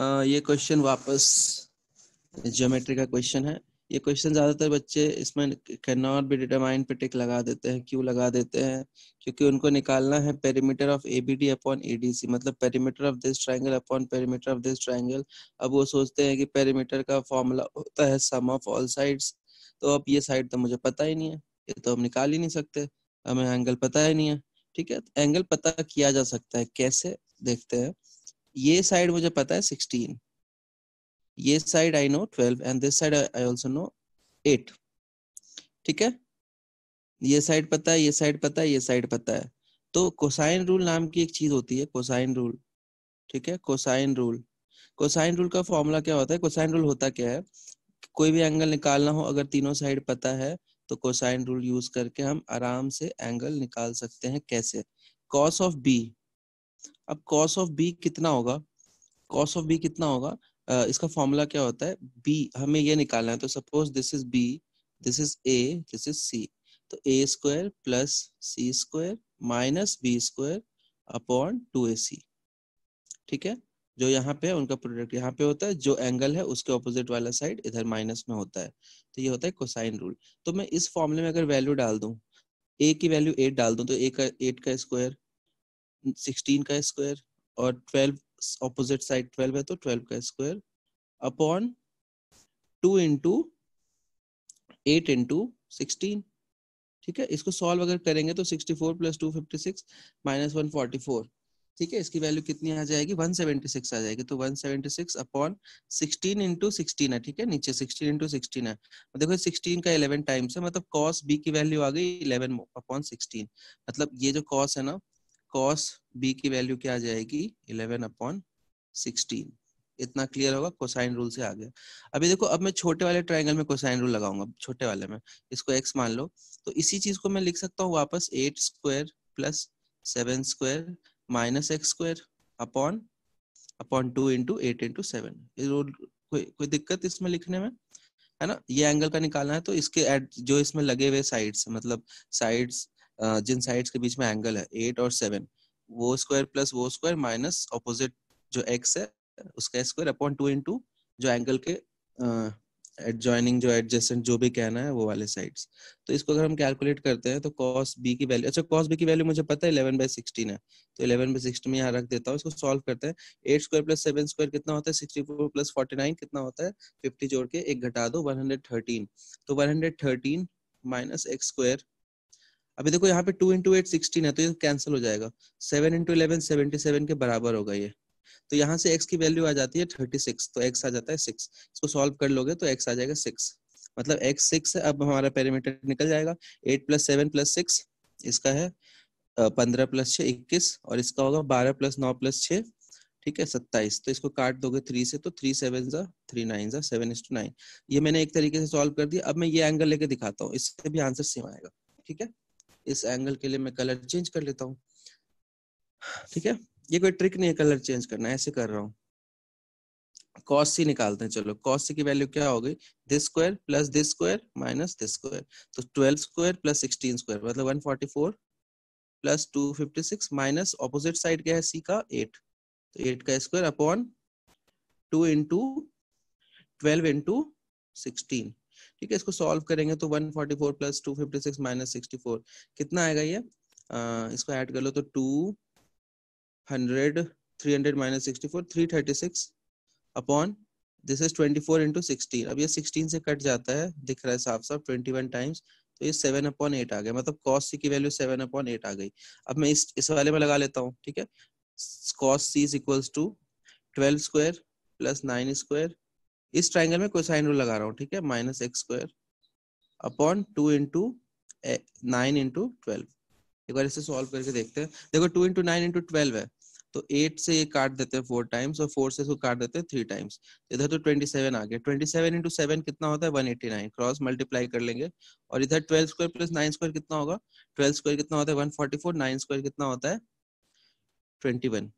ये क्वेश्चन वापस ज्योमेट्री का क्वेश्चन है ये क्वेश्चन ज्यादातर बच्चे इसमें कैन नॉट बी डिटरमाइंड पे टिक लगा देते हैं क्यों लगा देते हैं क्योंकि उनको निकालना है perimeter of A B D upon A D C मतलब perimeter of this triangle upon perimeter of this triangle अब वो सोचते हैं कि पेरीमीटर का फॉर्मूला होता है सम ऑफ ऑल साइड्स तो अब ये साइड तो मुझे पता ही नहीं है ये तो हम निकाल ही नहीं सकते हमें एंगल पता ही नहीं है ठीक है एंगल तो पता किया जा सकता है कैसे देखते हैं ये साइड मुझे पता है सिक्सटीन ये side I know twelve and this side I also know eight ठीक है ये साइड पता है ये साइड पता है ये साइड पता है तो कोसाइन रूल नाम की एक चीज होती है कोसाइन रूल ठीक है कोसाइन रूल कोसाइन रूल का फॉर्मूला क्या होता है कोसाइन रूल होता क्या है कोई भी एंगल निकालना हो अगर तीनों साइड पता है तो कोसाइन रूल यूज करके हम आराम से एंगल निकाल सकते हैं कैसे कॉस ऑफ बी अब कॉस ऑफ बी कितना होगा कॉस ऑफ बी कितना होगा uh, इसका फॉर्मूला क्या होता है बी हमें ये निकालना है तो suppose this is B this is A this is C तो A square plus C square minus B square upon two A C ठीक है जो यहाँ पे उनका प्रोडक्ट यहाँ पे होता है जो एंगल है उसके ऑपोजिट वाला साइड इधर माइनस में होता है तो ये होता है कोसाइन रूल तो मैं इस फॉर्मूले में अगर वैल्यू डाल दू ए की वैल्यू एट डाल दू तो ए का एट का स्क्वायर सिक्सटीन का स्क्वायर और ट्वेल्व ऑपोजिट साइड ट्वेल्व है तो ट्वेल्व का square upon two into eight into sixteen ठीक है इसको सॉल्व अगर करेंगे तो sixty four plus two fifty six minus one forty four ठीक है इसकी वैल्यू कितनी आ जाएगी 176 आ जाएगी तो 176 अपॉन 16 इंटू सिक्सटीन है ठीक है नीचे 16 इंटू सिक्सटीन है देखो 16 का 11 टाइम्स है मतलब कॉस बी की वैल्यू आ गई 11 अपॉन 16 मतलब ये जो कॉस है ना कॉस बी की वैल्यू क्या आ जाएगी इलेवन अपॉन सिक्सटीन इतना क्लियर होगा कोसाइन रूल से आ गया अभी देखो अब मैं छोटे वाले ट्राइंगल में कोसाइन रूल लगाऊंगा छोटे वाले में इसको एक्स मान लो तो इसी चीज को मैं लिख सकता हूँ वापस eight square plus seven square minus X square upon upon two into eight into seven rule कोई दिक्कत इसमें लिखने में है ना ये एंगल का निकालना है तो इसके एड जो इसमें लगे हुए साइड्स मतलब साइड्स जिन साइड्स के बीच में एंगल है एट और सेवन वो स्क्वायर प्लस वो स्क्वायर माइनस ऑपोजिट जो एक्स है उसका square upon two in two जो एंगल के एडजॉइनिंग जो एडजेसेंट जो भी कहना है वो वाले साइड्स तो इसको अगर हम कैलकुलेट करते हैं तो कॉस बी की वैल्यू अच्छा कॉस बी की वैल्यू मुझे पता है इलेवन बाई सिक्सटीन है तो इलेवन बाई सिक्सटीन में यहाँ रख देता हूँ इसको सॉल्व करते हैं eight square plus seven square कितना होता है sixty four plus forty nine कितना होता है फिफ्टी जोड़ के एक घटा दो वन हंड्रेड थर्टीन तो one hundred thirteen minus X square अभी देखो यहाँ पे टू इंटू एट सिक्सटीन है तो ये कैंसिल हो जाएगा seven into eleven seventy seven के बराबर होगा ये तो यहाँ से एक्स की वैल्यू आ जाती है थर्टी सिक्स तो x आ जाता है सिक्स इसको सॉल्व कर लोगे तो x आ जाएगा सिक्स मतलब x सिक्स है अब हमारा पेरीमीटर निकल जाएगा eight plus seven plus six इसका है पंद्रह प्लस छः इक्कीस और इसका होगा बारह प्लस नौ प्लस छः ठीक है सत्ताईस तो इसको काट दोगे थ्री से तो थ्री सेवन जा थ्री नाइन जा सेवन इज टू नाइन ये मैंने एक तरीके से सॉल्व कर दिया अब मैं ये एंगल लेके दिखाता हूँ इससे भी आंसर सेम आएगा ठीक है इस एंगल के लिए मैं कलर चेंज कर लेता हूँ ठीक है ये कोई ट्रिक नहीं है कलर चेंज करना ऐसे कर रहा हूँ कॉस निकालते हैं चलो कॉस की वैल्यू क्या हो गई this square plus this square minus this square तो twelve square plus sixteen square मतलब one forty four plus two fifty six minus opposite side क्या है सी का एट तो एट का square upon two into twelve into sixteen ठीक है इसको सॉल्व करेंगे तो 144 forty four plus two minus sixty कितना आएगा ये आ, इसको ऐड कर लो तो 200 300 hundred minus sixty four upon this is 24 four into अब ये 16 से कट जाता है दिख रहा है साफ साफ 21 टाइम्स तो ये सेवन अपॉन एट आ गया मतलब कॉस सी की वैल्यू सेवन अपॉन एट आ गई अब मैं इस इस वाले में लगा लेता हूँ ठीक है cos C is equals to twelve square plus nine square इस ट्राइंगल में कोई साइन रूल लगा रहा हूँ ठीक है minus X square upon two into nine into twelve एक बार इसे सॉल्व करके देखते हैं देखो two into nine into twelve है तो एट से ये काट देते हैं फोर टाइम्स और फोर से इसको काट देते हैं थ्री टाइम्स इधर तो ट्वेंटी सेवन आ गया ट्वेंटी सेवन इंटू सेवन कितना होता है one eighty nine cross multiply कर लेंगे और इधर twelve square plus nine square कितना होगा ट्वेल्व स्क्वायर कितना होता है one forty four nine square कितना होता है twenty one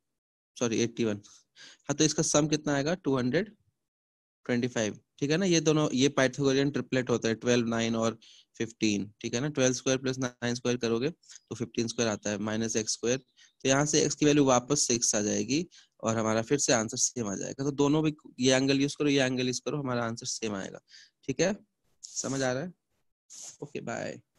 sorry eighty one हाँ तो इसका सम कितना आएगा टू हंड्रेड 25 ठीक है ना ये दोनों ये पाइथागोरियन ट्रिपलेट होता है 12 9 और 15 ठीक है ना 12 स्क्वायर प्लस 9 स्क्वायर करोगे तो 15 स्क्वायर आता है माइनस एक्स स्क्वायर तो यहाँ से एक्स की वैल्यू वापस सिक्स आ जाएगी और हमारा फिर से आंसर सेम आ जाएगा तो दोनों भी ये एंगल यूज करो ये एंगल यूज करो हमारा आंसर सेम आएगा ठीक है समझ आ रहा है ओके बाय